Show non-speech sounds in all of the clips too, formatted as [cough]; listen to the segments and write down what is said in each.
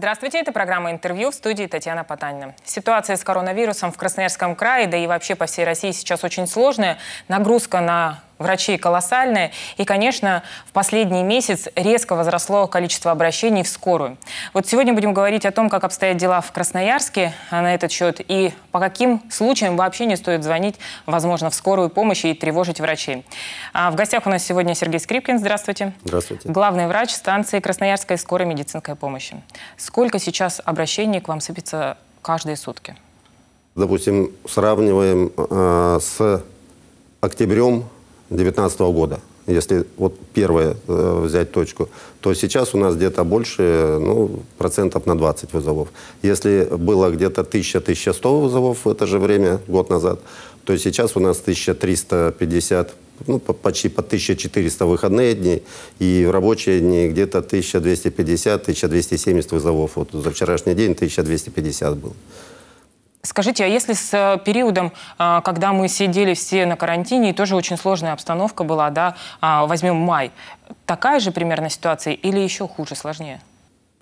Здравствуйте, это программа «Интервью» в студии Татьяна Потанина. Ситуация с коронавирусом в Красноярском крае, да и вообще по всей России сейчас очень сложная. Нагрузка на врачей колоссальное. И, конечно, в последний месяц резко возросло количество обращений в скорую. Вот сегодня будем говорить о том, как обстоят дела в Красноярске а, на этот счет и по каким случаям вообще не стоит звонить, возможно, в скорую помощь и тревожить врачей. А в гостях у нас сегодня Сергей Скрипкин. Здравствуйте. Здравствуйте. Главный врач станции Красноярской скорой медицинской помощи. Сколько сейчас обращений к вам сыпется каждые сутки? Допустим, сравниваем э, с октябрем 2019 года, если вот первое э, взять точку, то сейчас у нас где-то больше, ну, процентов на 20 вызовов. Если было где-то 1000-1100 вызовов в это же время, год назад, то сейчас у нас 1350, ну, почти по 1400 выходные дни, и в рабочие дни где-то 1250-1270 вызовов. Вот за вчерашний день 1250 было. Скажите, а если с э, периодом, а, когда мы сидели все на карантине, и тоже очень сложная обстановка была, да, а, возьмем май, такая же примерно ситуация или еще хуже, сложнее?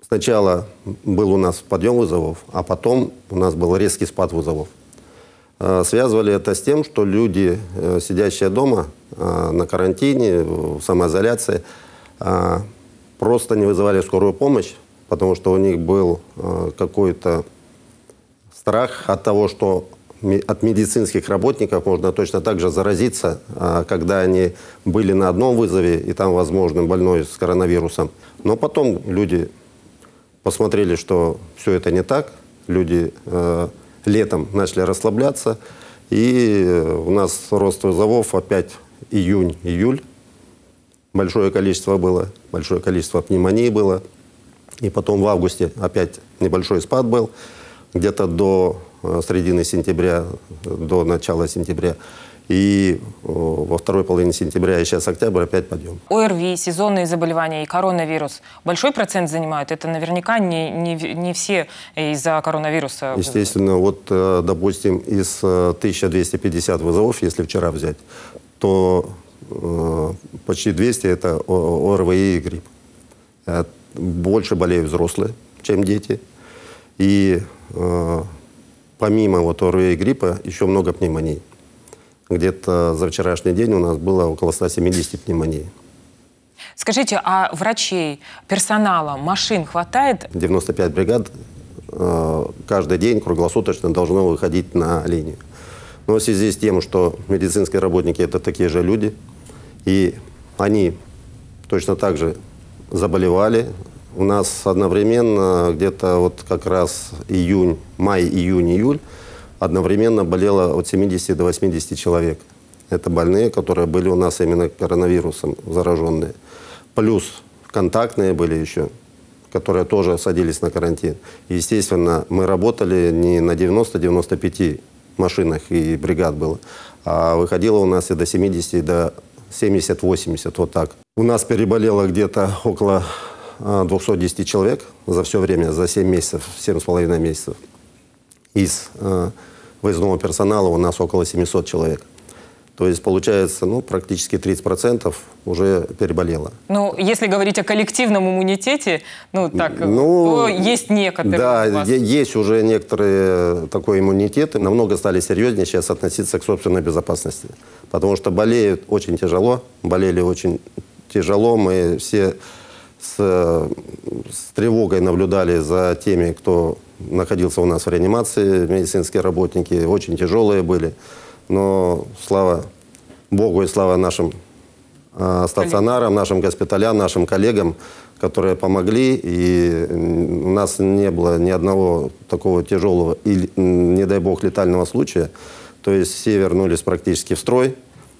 Сначала был у нас подъем вызовов, а потом у нас был резкий спад вызовов. Э, связывали это с тем, что люди, э, сидящие дома на карантине, в самоизоляции, просто не вызывали скорую помощь, потому что у них был какой-то страх от того, что от медицинских работников можно точно так же заразиться, а, когда они были на одном вызове, и там, возможно, больной с коронавирусом. Но потом люди посмотрели, что все это не так, люди э, летом начали расслабляться, и э, у нас рост вызовов опять июнь-июль. Большое количество было, большое количество пневмонии было. И потом в августе опять небольшой спад был где-то до э, середины сентября, до начала сентября. И э, во второй половине сентября и сейчас октябрь опять подъем. ОРВИ, сезонные заболевания и коронавирус большой процент занимают? Это наверняка не, не, не все из-за коронавируса. Естественно, вот, э, допустим, из 1250 вызовов, если вчера взять, то почти 200 – это ОРВИ и грипп. Больше болеют взрослые, чем дети. И э, помимо вот ОРВИ и гриппа еще много пневмоний. Где-то за вчерашний день у нас было около 170 пневмоний. Скажите, а врачей, персонала, машин хватает? 95 бригад э, каждый день круглосуточно должно выходить на линию. Но в связи с тем, что медицинские работники – это такие же люди, и они точно так же заболевали, у нас одновременно где-то вот как раз июнь, май, июнь, июль одновременно болело от 70 до 80 человек. Это больные, которые были у нас именно коронавирусом зараженные. Плюс контактные были еще, которые тоже садились на карантин. Естественно, мы работали не на 90-95 машинах и бригад было, а выходило у нас и до 70, и до 70-80, вот так. У нас переболело где-то около 210 э, человек за все время, за 7 месяцев, 7,5 месяцев. Из э, выездного персонала у нас около 700 человек. То есть получается, ну, практически 30% уже переболело. Ну, если говорить о коллективном иммунитете, ну, так, э, ну, то есть некоторые Да, есть уже некоторые такой иммунитеты, намного стали серьезнее сейчас относиться к собственной безопасности. Потому что болеют очень тяжело, болели очень тяжело, мы все с, с тревогой наблюдали за теми, кто находился у нас в реанимации, медицинские работники, очень тяжелые были. Но слава Богу и слава нашим э, стационарам, нашим госпиталям, нашим коллегам, которые помогли. И у нас не было ни одного такого тяжелого, или, не дай бог, летального случая. То есть все вернулись практически в строй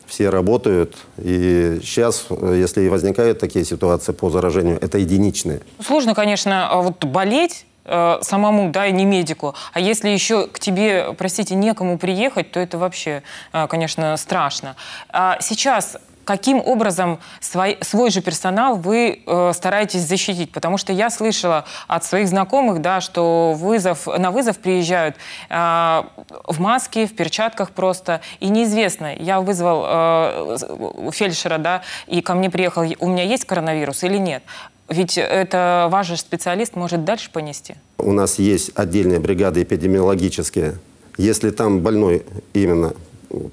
все работают. И сейчас, э, если и возникают такие ситуации по заражению, это единичные. Сложно, конечно, а вот болеть э, самому, да, и не медику. А если еще к тебе, простите, некому приехать, то это вообще, э, конечно, страшно. А сейчас каким образом свой, свой же персонал вы э, стараетесь защитить? Потому что я слышала от своих знакомых, да, что вызов, на вызов приезжают э, в маске, в перчатках просто, и неизвестно. Я вызвал э, фельдшера, да, и ко мне приехал, у меня есть коронавирус или нет. Ведь это ваш же специалист может дальше понести. У нас есть отдельные бригады эпидемиологические. Если там больной именно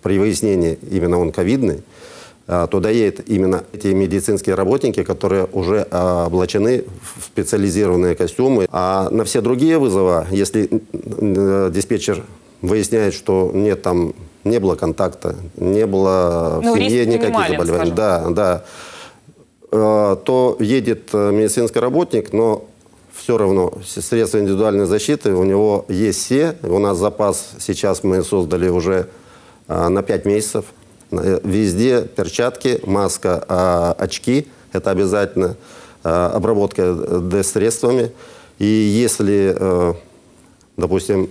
при выяснении именно он ковидный, а, Туда едут именно эти медицинские работники, которые уже а, облачены в специализированные костюмы. А на все другие вызова, если диспетчер выясняет, что нет там не было контакта, не было в ну, семье никаких заболеваний, да, да, а, то едет э, медицинский работник, но все равно средства индивидуальной защиты у него есть все. У нас запас сейчас мы создали уже на 5 месяцев. Э, везде перчатки, маска, а, очки. Это обязательно а, обработка э, Д-средствами. И если, э, допустим,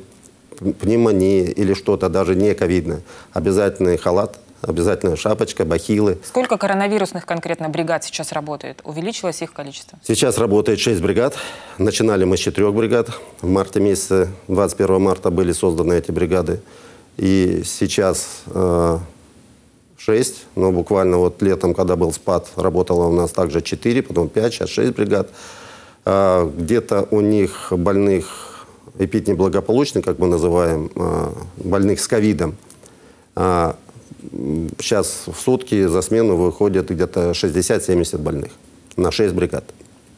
пневмония или что-то даже не ковидное, обязательный халат, обязательная шапочка, бахилы. Сколько коронавирусных конкретно бригад сейчас работает? Увеличилось их количество? Сейчас работает 6 бригад. Начинали мы с 4 бригад. В марте месяце, 21 марта были созданы эти бригады. И сейчас 6, но буквально вот летом, когда был спад, работало у нас также 4, потом 5, сейчас 6 бригад. А, где-то у них больных эпиднеблагополучных, как мы называем, а, больных с ковидом, а, сейчас в сутки за смену выходит где-то 60-70 больных на 6 бригад.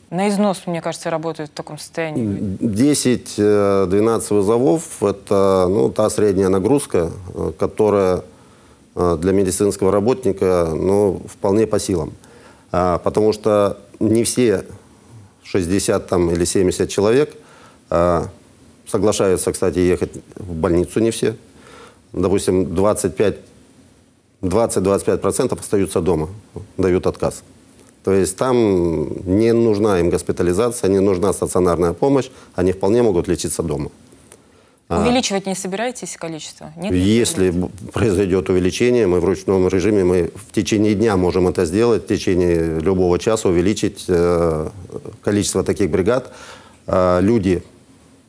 На износ, мне кажется, работают в таком состоянии. 10-12 э, вызовов – это ну, та средняя нагрузка, э, которая Э, для медицинского работника но ну, вполне по силам. А, потому что не все 60 там, или 70 человек а, соглашаются, кстати, ехать в больницу не все. Допустим, 20-25% остаются дома, дают отказ. То есть там не нужна им госпитализация, не нужна стационарная помощь, они вполне могут лечиться дома. А. Увеличивать не собираетесь количество? Нет, Если не произойдет увеличение, мы в ручном режиме, мы в течение дня можем это сделать, в течение любого часа увеличить э, количество таких бригад. Э, люди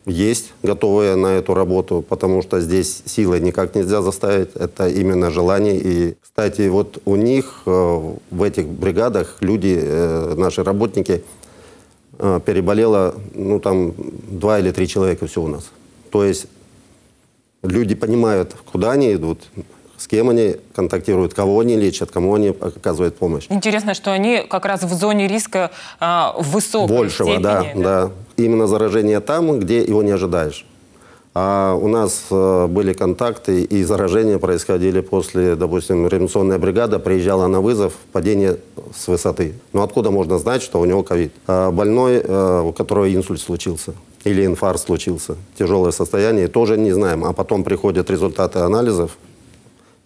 есть, готовые на эту работу, потому что здесь силой никак нельзя заставить, это именно желание. И, кстати, вот у них, э, в этих бригадах, люди, э, наши работники, э, переболело, ну, там, два или три человека все у нас. То есть люди понимают, куда они идут, с кем они контактируют, кого они лечат, кому они оказывают помощь. Интересно, что они как раз в зоне риска а, высокой Большего, степени, да, да, да. Именно заражение там, где его не ожидаешь. А у нас э, были контакты, и заражения происходили после, допустим, реанимационная бригада приезжала на вызов, падение с высоты. Но откуда можно знать, что у него ковид? А больной, э, у которого инсульт случился или инфаркт случился, тяжелое состояние, тоже не знаем. А потом приходят результаты анализов,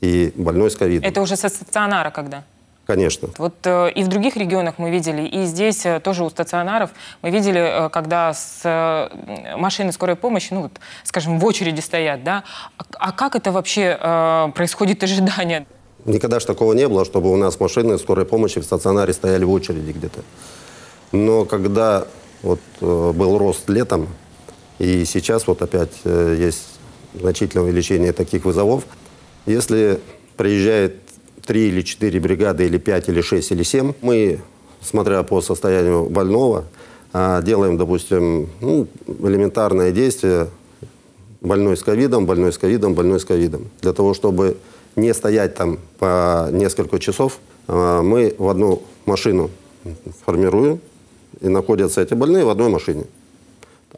и больной с ковидом. Это уже со стационара когда? Конечно. Вот э, и в других регионах мы видели, и здесь э, тоже у стационаров мы видели, э, когда с э, машины скорой помощи, ну, вот, скажем, в очереди стоят, да. А, а как это вообще э, происходит ожидание? Никогда ж такого не было, чтобы у нас машины скорой помощи в стационаре стояли в очереди где-то. Но когда вот э, был рост летом, и сейчас вот опять э, есть значительное увеличение таких вызовов, если приезжает 3 или 4 бригады, или 5, или 6, или 7. Мы, смотря по состоянию больного, а, делаем, допустим, ну, элементарное действие больной с ковидом, больной с ковидом, больной с ковидом. Для того, чтобы не стоять там по несколько часов, а, мы в одну машину формируем, и находятся эти больные в одной машине.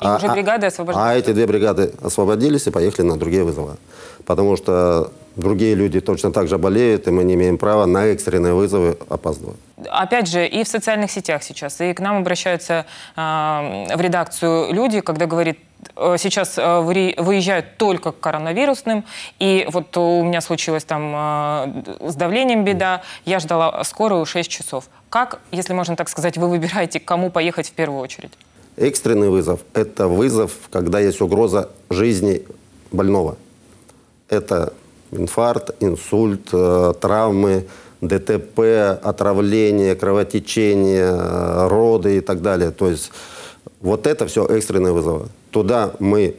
И а, уже а, бригады освобождались. А эти две бригады освободились и поехали на другие вызовы. Потому что другие люди точно так же болеют, и мы не имеем права на экстренные вызовы опаздывать. Опять же, и в социальных сетях сейчас, и к нам обращаются э, в редакцию люди, когда говорит, «Э, сейчас э, выезжают только к коронавирусным, и вот у меня случилось там а, с давлением беда, я ждала скорую 6 часов. Как, если можно так сказать, вы выбираете, кому поехать в первую очередь? Экстренный вызов – это вызов, когда есть угроза жизни больного. Это инфаркт, инсульт, э, травмы, ДТП, отравление, кровотечение, э, роды и так далее. То есть вот это все экстренные вызовы. Туда мы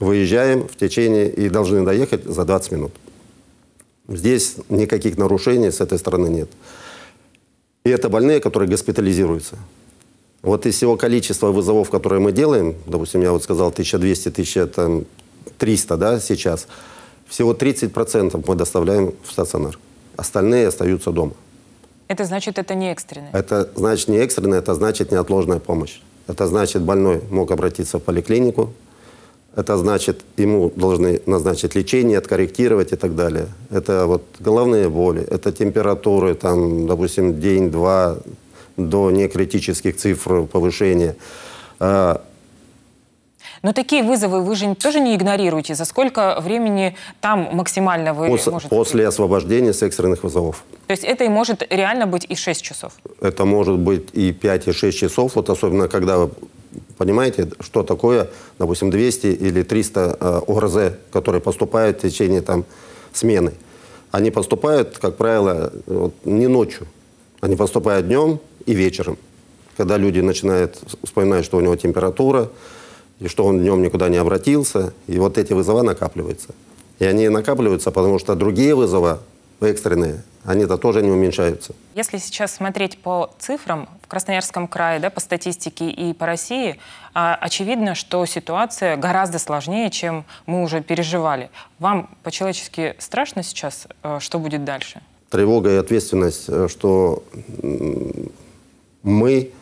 выезжаем в течение и должны доехать за 20 минут. Здесь никаких нарушений с этой стороны нет. И это больные, которые госпитализируются. Вот из всего количества вызовов, которые мы делаем, допустим, я вот сказал 1200-1300 да, сейчас, всего 30% мы доставляем в стационар. Остальные остаются дома. Это значит, это не экстренное? Это значит не экстренное, это значит неотложная помощь. Это значит, больной мог обратиться в поликлинику, это значит, ему должны назначить лечение, откорректировать и так далее. Это вот головные боли, это температуры, там, допустим, день-два, до некритических цифр повышения. А, Но такие вызовы вы же тоже не игнорируете. За сколько времени там максимально вы Пос, можете... После освобождения с экстренных вызовов. То есть это и может реально быть и 6 часов? Это может быть и 5, и 6 часов. Вот особенно когда вы понимаете, что такое, допустим, 200 или 300 э, а, ОРЗ, которые поступают в течение там, смены. Они поступают, как правило, вот, не ночью. Они поступают днем, и вечером. Когда люди начинают вспоминать, что у него температура, и что он днем никуда не обратился, и вот эти вызова накапливаются. И они накапливаются, потому что другие вызова экстренные, они-то тоже не уменьшаются. Если сейчас смотреть по цифрам в Красноярском крае, да, по статистике и по России, а, очевидно, что ситуация гораздо сложнее, чем мы уже переживали. Вам по-человечески страшно сейчас, э, что будет дальше? Тревога и ответственность, э, что мы,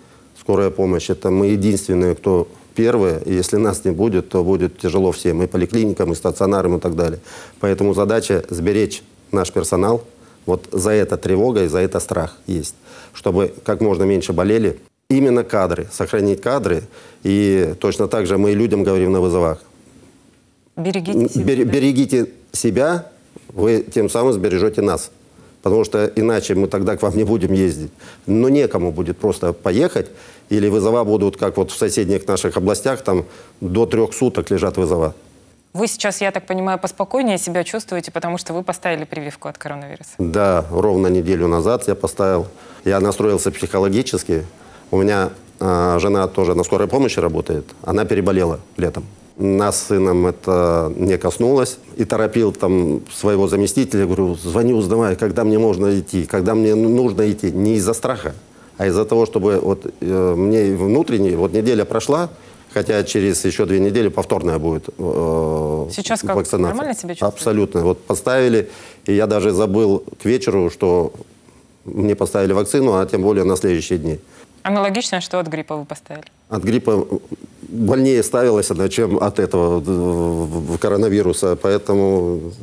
скорая помощь, это мы единственные, кто первые. И если нас не будет, то будет тяжело всем, и поликлиникам, и стационарам, и так далее. Поэтому задача сберечь наш персонал. Вот за это тревога и за это страх есть. Чтобы как можно меньше болели. Именно кадры, сохранить кадры. И точно так же мы и людям говорим на вызовах. Берегите себя. берегите себя, вы тем самым сбережете нас потому что иначе мы тогда к вам не будем ездить. Но некому будет просто поехать, или вызова будут, как вот в соседних наших областях, там до трех суток лежат вызова. Вы сейчас, я так понимаю, поспокойнее себя чувствуете, потому что вы поставили прививку от коронавируса. Да, ровно неделю назад я поставил. Я настроился психологически. У меня э, жена тоже на скорой помощи работает. Она переболела летом нас с сыном это не коснулось. И торопил там своего заместителя, говорю, звони, узнавай, когда мне можно идти, когда мне нужно идти. Не из-за страха, а из-за того, чтобы вот э, мне внутренний вот неделя прошла, хотя через еще две недели повторная будет э, Сейчас как? вакцинация. Нормально себя чувствуешь? Абсолютно. Вот поставили, и я даже забыл к вечеру, что мне поставили вакцину, а тем более на следующие дни. Аналогично, что от гриппа вы поставили? От гриппа больнее ставилась она, чем от этого э, коронавируса. Поэтому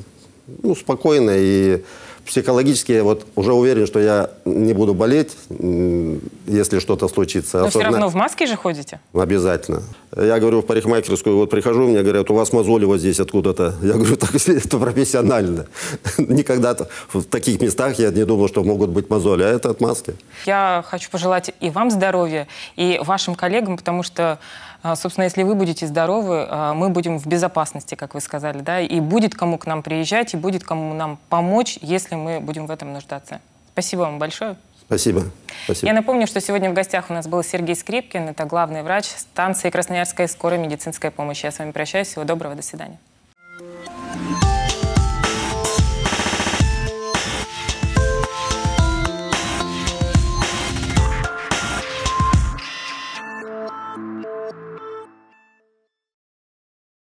ну, спокойно и психологически я вот уже уверен, что я не буду болеть, если что-то случится. Но Особенно... все равно в маске же ходите? Обязательно. Я говорю в парикмахерскую, вот прихожу, мне говорят, у вас мозоли вот здесь откуда-то. Я говорю, так это профессионально. [laughs] Никогда в таких местах я не думал, что могут быть мозоли, а это от маски. Я хочу пожелать и вам здоровья, и вашим коллегам, потому что а, собственно, если вы будете здоровы, а, мы будем в безопасности, как вы сказали, да, и будет кому к нам приезжать, и будет кому нам помочь, если мы будем в этом нуждаться. Спасибо вам большое. Спасибо. Спасибо. Я напомню, что сегодня в гостях у нас был Сергей Скрипкин, это главный врач станции Красноярской скорой медицинской помощи. Я с вами прощаюсь, всего доброго, до свидания.